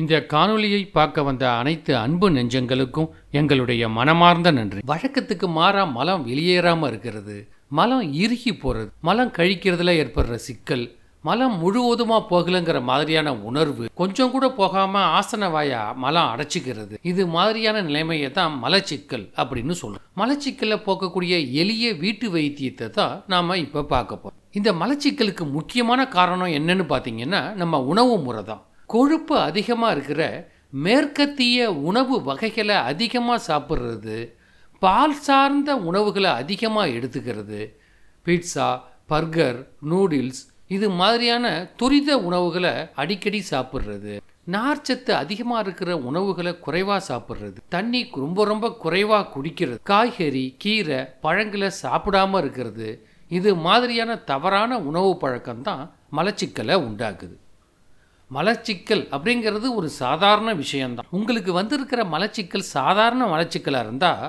இந்த காணொலியை பார்க்க வந்த அனைத்து அன்பு நெஞ்சங்களுக்கும் எங்களுடைய மனமார்ந்த நன்றி வழக்கத்துக்கு மாறா மலம் வெளியேறாமல் இருக்கிறது மலம் இறுகி போகிறது மலம் கழிக்கிறதுல ஏற்படுற சிக்கல் மலம் முழுவதுமாக போகலங்கிற மாதிரியான உணர்வு கொஞ்சம் கூட போகாமல் ஆசன வாயா மலம் அடைச்சிக்கிறது இது மாதிரியான நிலைமையை தான் மலச்சிக்கல் அப்படின்னு சொல்லணும் மலச்சிக்கலில் போக்கக்கூடிய எளிய வீட்டு வைத்தியத்தை தான் நாம் இப்போ பார்க்க போகிறோம் இந்த மலச்சிக்கலுக்கு முக்கியமான காரணம் என்னன்னு பார்த்தீங்கன்னா நம்ம உணவு முறை தான் கொழுப்பு அதிகமாக இருக்கிற மேற்கத்திய உணவு வகைகளை அதிகமாக சாப்பிட்றது பால் சார்ந்த உணவுகளை அதிகமாக எடுத்துக்கிறது பீட்சா பர்கர் நூடுல்ஸ் இது மாதிரியான துரித உணவுகளை அடிக்கடி சாப்பிட்றது நார்ச்சத்து அதிகமாக இருக்கிற உணவுகளை குறைவாக சாப்பிட்றது தண்ணி ரொம்ப ரொம்ப குறைவாக குடிக்கிறது காய்கறி கீரை பழங்களை சாப்பிடாமல் இருக்கிறது இது மாதிரியான தவறான உணவு பழக்கம்தான் மலச்சிக்கலை உண்டாக்குது மலச்சிக்கல் அப்படிங்கிறது ஒரு சாதாரண விஷயந்தான் உங்களுக்கு வந்திருக்கிற மலச்சிக்கல் சாதாரண மலச்சிக்கலாக இருந்தால்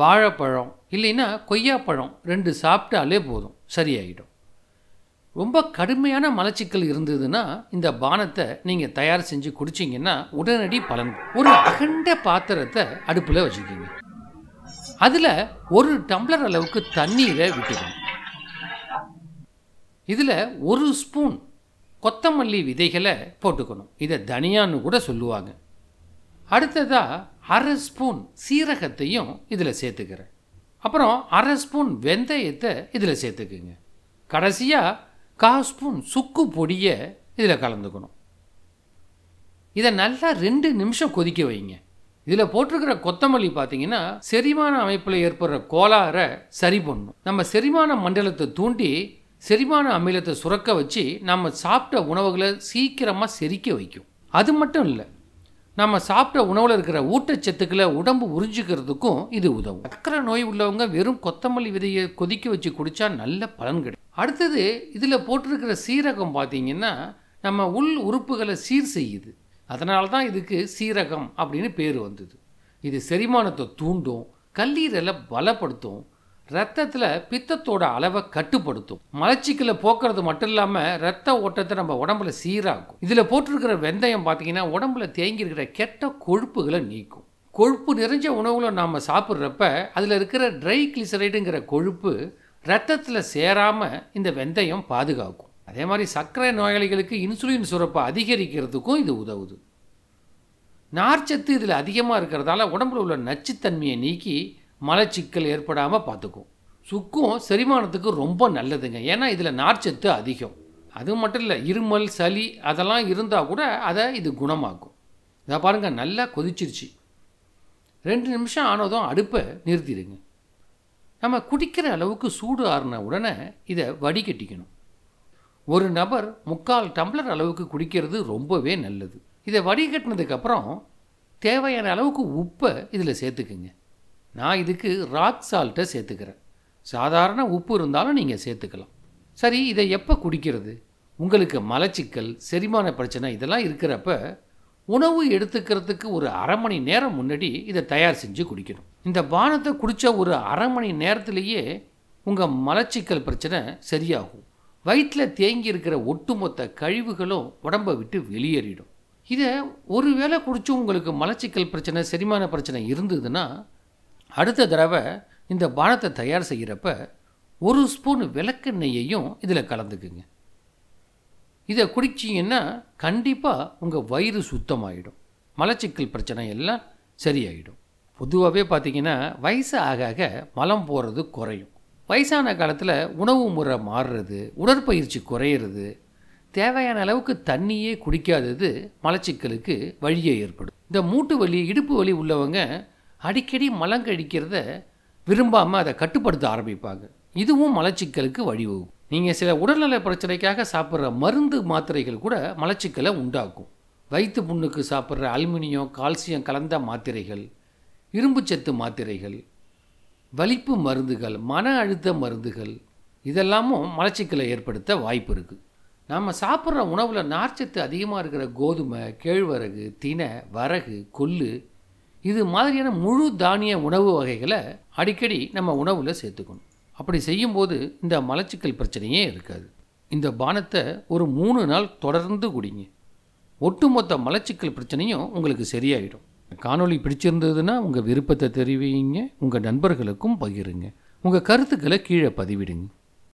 வாழைப்பழம் இல்லைன்னா கொய்யாப்பழம் ரெண்டு சாப்பிட்டாலே போதும் சரியாயிடும் ரொம்ப கடுமையான மலச்சிக்கல் இருந்ததுன்னா இந்த பானத்தை நீங்கள் தயார் செஞ்சு குடிச்சிங்கன்னா உடனடி பலன் ஒரு அகண்ட பாத்திரத்தை அடுப்பில் வச்சுக்கிங்க அதில் ஒரு டம்ளர் அளவுக்கு தண்ணீரை விட்டுக்கணும் இதில் ஒரு ஸ்பூன் கொத்தமல்லி விதைகளை போட்டுக்கணும் இதை தனியான்னு கூட சொல்லுவாங்க அடுத்ததாக அரை ஸ்பூன் சீரகத்தையும் இதில் சேர்த்துக்கிறேன் அப்புறம் அரை ஸ்பூன் வெந்தயத்தை இதில் சேர்த்துக்குங்க கடைசியாக கா ஸ்பூன் சுக்கு பொடியை இதில் கலந்துக்கணும் இதை நல்லா ரெண்டு நிமிஷம் கொதிக்க வைங்க இதில் போட்டிருக்கிற கொத்தமல்லி பார்த்தீங்கன்னா செரிமான அமைப்பில் ஏற்படுற கோளாறை சரி பண்ணும் நம்ம செரிமான மண்டலத்தை தூண்டி செரிமான அமிலத்தை சுரக்க வச்சு நம்ம சாப்பிட்ட உணவுகளை சீக்கிரமாக செரிக்க வைக்கும் அது மட்டும் இல்லை நம்ம சாப்பிட்ட உணவில் இருக்கிற ஊட்டச்சத்துக்களை உடம்பு உறிஞ்சிக்கிறதுக்கும் இது உதவும் சக்கரை நோய் உள்ளவங்க வெறும் கொத்தமல்லி விதையை கொதிக்க வச்சு குடித்தா நல்ல பலன் கிடைக்கும் அடுத்தது இதில் போட்டிருக்கிற சீரகம் பார்த்திங்கன்னா நம்ம உள் உறுப்புகளை சீர் செய்யுது அதனால தான் இதுக்கு சீரகம் அப்படின்னு பேர் வந்தது இது செரிமானத்தை தூண்டும் கல்லீரலை பலப்படுத்தும் ரத்தத்தில் பித்தத்தோட அளவை கட்டுப்படுத்தும் மலச்சிக்கலை போக்குறது மட்டும் இல்லாமல் ரத்த ஓட்டத்தை நம்ம உடம்புல சீராகும் இதில் போட்டிருக்கிற வெந்தயம் பார்த்தீங்கன்னா உடம்புல தேங்கியிருக்கிற கெட்ட கொழுப்புகளை நீக்கும் கொழுப்பு நிறைஞ்ச உணவுகளை நாம் சாப்பிட்றப்ப அதில் இருக்கிற ட்ரை கிளிசரைடுங்கிற கொழுப்பு ரத்தத்தில் சேராமல் இந்த வெந்தயம் பாதுகாக்கும் அதே மாதிரி சர்க்கரை நோயாளிகளுக்கு இன்சுலின் சுரப்பை அதிகரிக்கிறதுக்கும் இது உதவுது நார்ச்சத்து இதில் அதிகமாக இருக்கிறதால உடம்புல உள்ள நச்சுத்தன்மையை நீக்கி மலச்சிக்கல் ஏற்படாமல் பார்த்துக்கும் சுக்கும் செரிமானத்துக்கு ரொம்ப நல்லதுங்க ஏன்னா இதில் நார்ச்சத்து அதிகம் அது மட்டும் இல்லை இருமல் சளி அதெல்லாம் இருந்தால் கூட அதை இது குணமாக்கும் இதை பாருங்கள் நல்லா கொதிச்சிருச்சு ரெண்டு நிமிஷம் ஆனதும் அடுப்பை நிறுத்திடுங்க நம்ம குடிக்கிற அளவுக்கு சூடு ஆறின உடனே இதை வடிகட்டிக்கணும் ஒரு நபர் முக்கால் டம்ளர் அளவுக்கு குடிக்கிறது ரொம்பவே நல்லது இதை வடிகட்டினதுக்கப்புறம் தேவையான அளவுக்கு உப்பை இதில் சேர்த்துக்குங்க நான் இதுக்கு ராக் சால்ட்டை சேர்த்துக்கிறேன் சாதாரண உப்பு இருந்தாலும் நீங்கள் சேர்த்துக்கலாம் சரி இதை எப்போ குடிக்கிறது உங்களுக்கு மலச்சிக்கல் செரிமான பிரச்சனை இதெல்லாம் இருக்கிறப்ப உணவு எடுத்துக்கிறதுக்கு ஒரு அரை மணி நேரம் முன்னாடி இதை தயார் செஞ்சு குடிக்கணும் இந்த பானத்தை குடித்த ஒரு அரை மணி நேரத்திலேயே உங்கள் மலச்சிக்கல் பிரச்சனை சரியாகும் வயிற்றில் தேங்கி இருக்கிற ஒட்டுமொத்த கழிவுகளும் உடம்பை விட்டு வெளியேறிடும் இதை ஒருவேளை குடித்து உங்களுக்கு மலச்சிக்கல் பிரச்சனை செரிமான பிரச்சனை இருந்ததுன்னா அடுத்த தடவை இந்த பானத்தை தயார் செய்கிறப்ப ஒரு ஸ்பூன் விளக்கெண்ணெயையும் இதில் கலந்துக்குங்க இதை குடிச்சிங்கன்னா கண்டிப்பாக உங்கள் வயிறு சுத்தமாகிடும் மலச்சிக்கல் பிரச்சனை எல்லாம் சரியாயிடும் பொதுவாகவே பார்த்திங்கன்னா வயசு ஆக ஆக மலம் போகிறது குறையும் வயசான காலத்தில் உணவு முறை மாறுறது உடற்பயிற்சி குறையிறது தேவையான அளவுக்கு தண்ணியே குடிக்காதது மலச்சிக்கலுக்கு வழியை ஏற்படும் இந்த மூட்டு வலி இடுப்பு வலி உள்ளவங்க அடிக்கடி மலங்கழிக்கிறத விரும்பாமல் அதை கட்டுப்படுத்த ஆரம்பிப்பாங்க இதுவும் மலச்சிக்கலுக்கு வழிவகுக்கும் நீங்கள் சில உடல்நல பிரச்சனைக்காக சாப்பிட்ற மருந்து மாத்திரைகள் கூட மலச்சிக்கலை உண்டாக்கும் வயிற்று புண்ணுக்கு சாப்பிட்ற அலுமினியம் கால்சியம் கலந்த மாத்திரைகள் இரும்புச்சத்து மாத்திரைகள் வலிப்பு மருந்துகள் மன அழுத்த மருந்துகள் இதெல்லாமும் மலச்சிக்கலை ஏற்படுத்த வாய்ப்பு இருக்குது நாம் சாப்பிட்ற உணவில் நார்ச்சத்து அதிகமாக இருக்கிற கோதுமை கேழ்வரகு தினை வரகு கொல்லு இது மாதிரியான முழு தானிய உணவு வகைகளை அடிக்கடி நம்ம உணவில் சேர்த்துக்கணும் அப்படி செய்யும்போது இந்த மலச்சிக்கல் பிரச்சனையே இருக்காது இந்த பானத்தை ஒரு மூணு நாள் தொடர்ந்து குடிங்க ஒட்டுமொத்த மலச்சிக்கல் பிரச்சனையும் உங்களுக்கு சரியாயிடும் காணொளி பிடிச்சிருந்ததுன்னா உங்கள் விருப்பத்தை தெரிவிங்க உங்கள் நண்பர்களுக்கும் பகிருங்க உங்கள் கருத்துக்களை கீழே பதிவிடுங்க